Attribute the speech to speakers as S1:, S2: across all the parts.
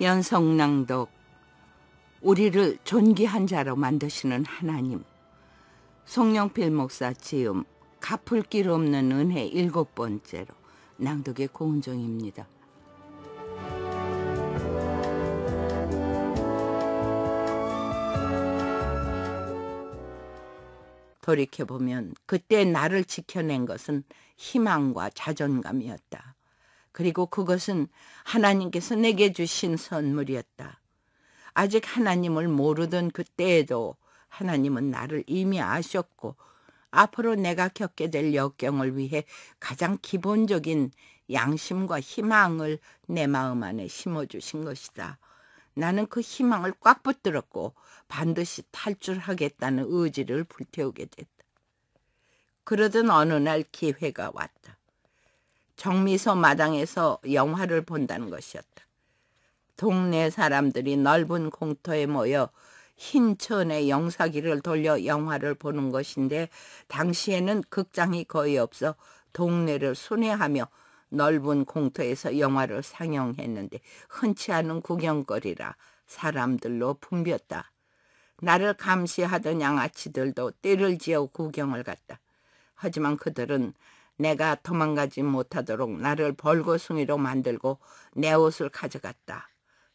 S1: 연성낭독 우리를 존귀한 자로 만드시는 하나님 송영필 목사 지음 갚을 길 없는 은혜 일곱 번째로 낭독의 고은정입니다. 돌이켜보면 그때 나를 지켜낸 것은 희망과 자존감이었다. 그리고 그것은 하나님께서 내게 주신 선물이었다. 아직 하나님을 모르던 그때에도 하나님은 나를 이미 아셨고 앞으로 내가 겪게 될 역경을 위해 가장 기본적인 양심과 희망을 내 마음 안에 심어주신 것이다. 나는 그 희망을 꽉 붙들었고 반드시 탈출하겠다는 의지를 불태우게 됐다. 그러던 어느 날 기회가 왔다. 정미소 마당에서 영화를 본다는 것이었다. 동네 사람들이 넓은 공터에 모여 흰 천에 영사기를 돌려 영화를 보는 것인데 당시에는 극장이 거의 없어 동네를 순회하며 넓은 공터에서 영화를 상영했는데 흔치 않은 구경거리라 사람들로 붐볐다. 나를 감시하던 양아치들도 때를 지어 구경을 갔다. 하지만 그들은 내가 도망가지 못하도록 나를 벌거숭이로 만들고 내 옷을 가져갔다.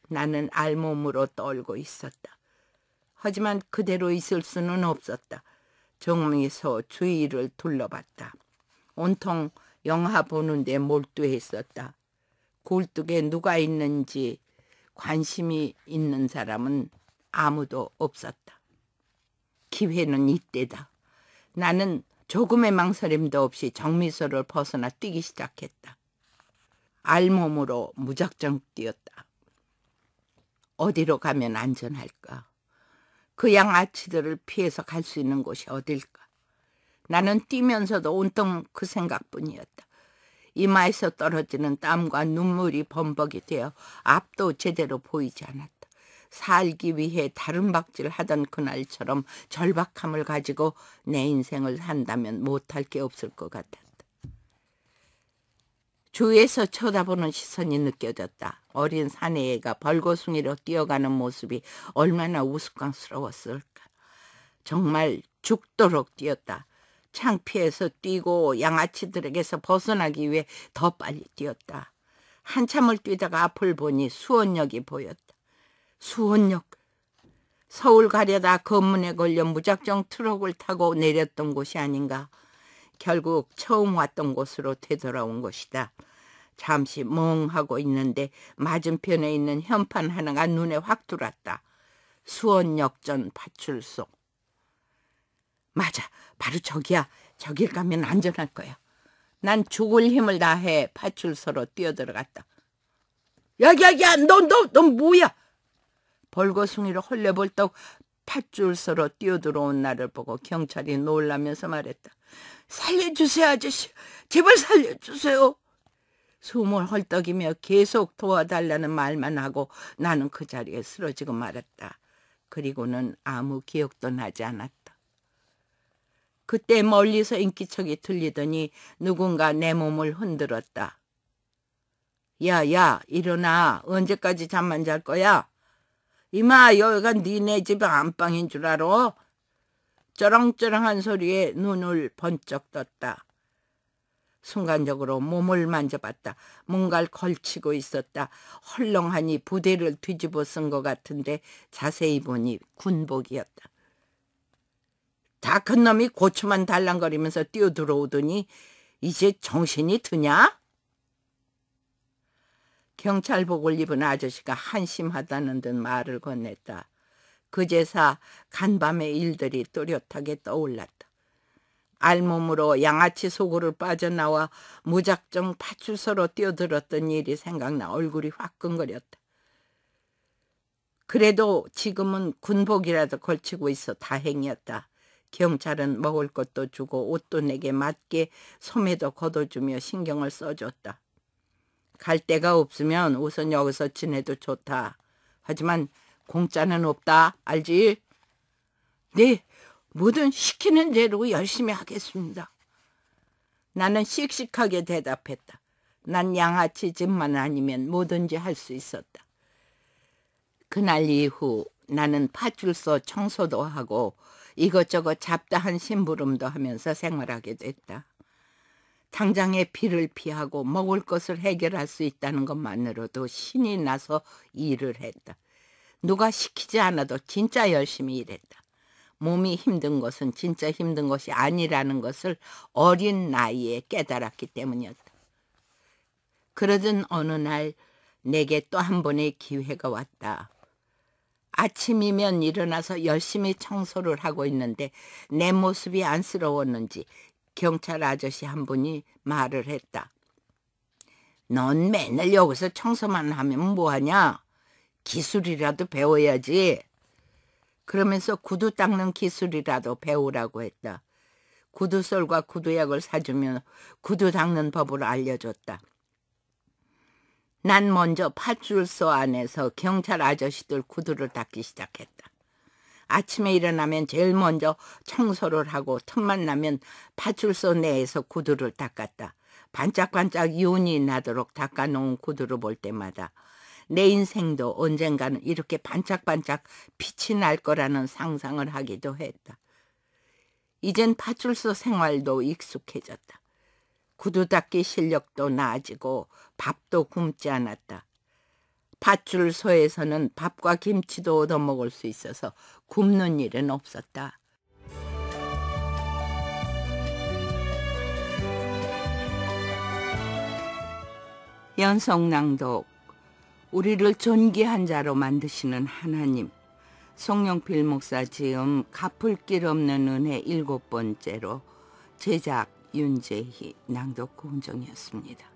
S1: 나는 알몸으로 떨고 있었다. 하지만 그대로 있을 수는 없었다. 정미서 주위를 둘러봤다. 온통 영화 보는데 몰두했었다. 굴뚝에 누가 있는지 관심이 있는 사람은 아무도 없었다. 기회는 이때다. 나는 조금의 망설임도 없이 정미소를 벗어나 뛰기 시작했다. 알몸으로 무작정 뛰었다. 어디로 가면 안전할까? 그양 아치들을 피해서 갈 수 있는 곳이 어딜까? 나는 뛰면서도 온통 그 생각뿐이었다. 이마에서 떨어지는 땀과 눈물이 범벅이 되어 앞도 제대로 보이지 않았다. 살기 위해 다른 박질 을 하던 그날처럼 절박함을 가지고 내 인생을 산다면 못할 게 없을 것 같았다. 주위에서 쳐다보는 시선이 느껴졌다. 어린 사내애가 벌거숭이로 뛰어가는 모습이 얼마나 우스꽝스러웠을까. 정말 죽도록 뛰었다. 창피해서 뛰고 양아치들에게서 벗어나기 위해 더 빨리 뛰었다. 한참을 뛰다가 앞을 보니 수원역이 보였다. 수원역. 서울 가려다 검문에 걸려 무작정 트럭을 타고 내렸던 곳이 아닌가. 결국 처음 왔던 곳으로 되돌아온 것이다. 잠시 멍하고 있는데 맞은편에 있는 현판 하나가 눈에 확 들어왔다. 수원역전 파출소. 맞아. 바로 저기야. 저길 가면 안전할 거야. 난 죽을 힘을 다해 파출소로 뛰어들어갔다. 야, 야, 야, 너, 너, 너 뭐야? 벌거숭이를 헐레벌떡 팥줄 서러 뛰어들어온 나를 보고 경찰이 놀라면서 말했다. 살려주세요 아저씨 제발 살려주세요. 숨을 헐떡이며 계속 도와달라는 말만 하고 나는 그 자리에 쓰러지고 말았다. 그리고는 아무 기억도 나지 않았다. 그때 멀리서 인기척이 들리더니 누군가 내 몸을 흔들었다. 야야 일어나 언제까지 잠만 잘 거야? 이마 여기가 니네 집 안방인 줄 알아? 쩌렁쩌렁한 소리에 눈을 번쩍 떴다. 순간적으로 몸을 만져봤다. 뭔가를 걸치고 있었다. 헐렁하니 부대를 뒤집어 쓴것 같은데 자세히 보니 군복이었다. 다 큰 놈이 고추만 달랑거리면서 뛰어들어오더니 이제 정신이 드냐? 경찰복을 입은 아저씨가 한심하다는 듯 말을 건넸다. 그제사 간밤의 일들이 또렷하게 떠올랐다. 알몸으로 양아치 속으로 빠져나와 무작정 파출소로 뛰어들었던 일이 생각나 얼굴이 화끈거렸다. 그래도 지금은 군복이라도 걸치고 있어 다행이었다. 경찰은 먹을 것도 주고 옷도 내게 맞게 소매도 걷어주며 신경을 써줬다. 갈 데가 없으면 우선 여기서 지내도 좋다. 하지만 공짜는 없다. 알지? 네, 뭐든 시키는 대로 열심히 하겠습니다. 나는 씩씩하게 대답했다. 난 양아치 집만 아니면 뭐든지 할 수 있었다. 그날 이후 나는 파출소 청소도 하고 이것저것 잡다한 심부름도 하면서 생활하게 됐다. 당장의 피를 피하고 먹을 것을 해결할 수 있다는 것만으로도 신이 나서 일을 했다. 누가 시키지 않아도 진짜 열심히 일했다. 몸이 힘든 것은 진짜 힘든 것이 아니라는 것을 어린 나이에 깨달았기 때문이었다. 그러던 어느 날 내게 또 한 번의 기회가 왔다. 아침이면 일어나서 열심히 청소를 하고 있는데 내 모습이 안쓰러웠는지 경찰 아저씨 한 분이 말을 했다. 넌 맨날 여기서 청소만 하면 뭐하냐? 기술이라도 배워야지. 그러면서 구두 닦는 기술이라도 배우라고 했다. 구두솔과 구두약을 사주면 구두 닦는 법을 알려줬다. 난 먼저 파출소 안에서 경찰 아저씨들 구두를 닦기 시작했다. 아침에 일어나면 제일 먼저 청소를 하고 틈만 나면 파출소 내에서 구두를 닦았다. 반짝반짝 윤이 나도록 닦아놓은 구두를 볼 때마다 내 인생도 언젠가는 이렇게 반짝반짝 빛이 날 거라는 상상을 하기도 했다. 이젠 파출소 생활도 익숙해졌다. 구두 닦기 실력도 나아지고 밥도 굶지 않았다. 파출소에서는 밥과 김치도 얻어먹을 수 있어서 굶는 일은 없었다. 연성낭독 우리를 존귀한 자로 만드시는 하나님 송영필 목사 지음 갚을 길 없는 은혜 일곱 번째로 제작 윤재희 낭독 공정이었습니다.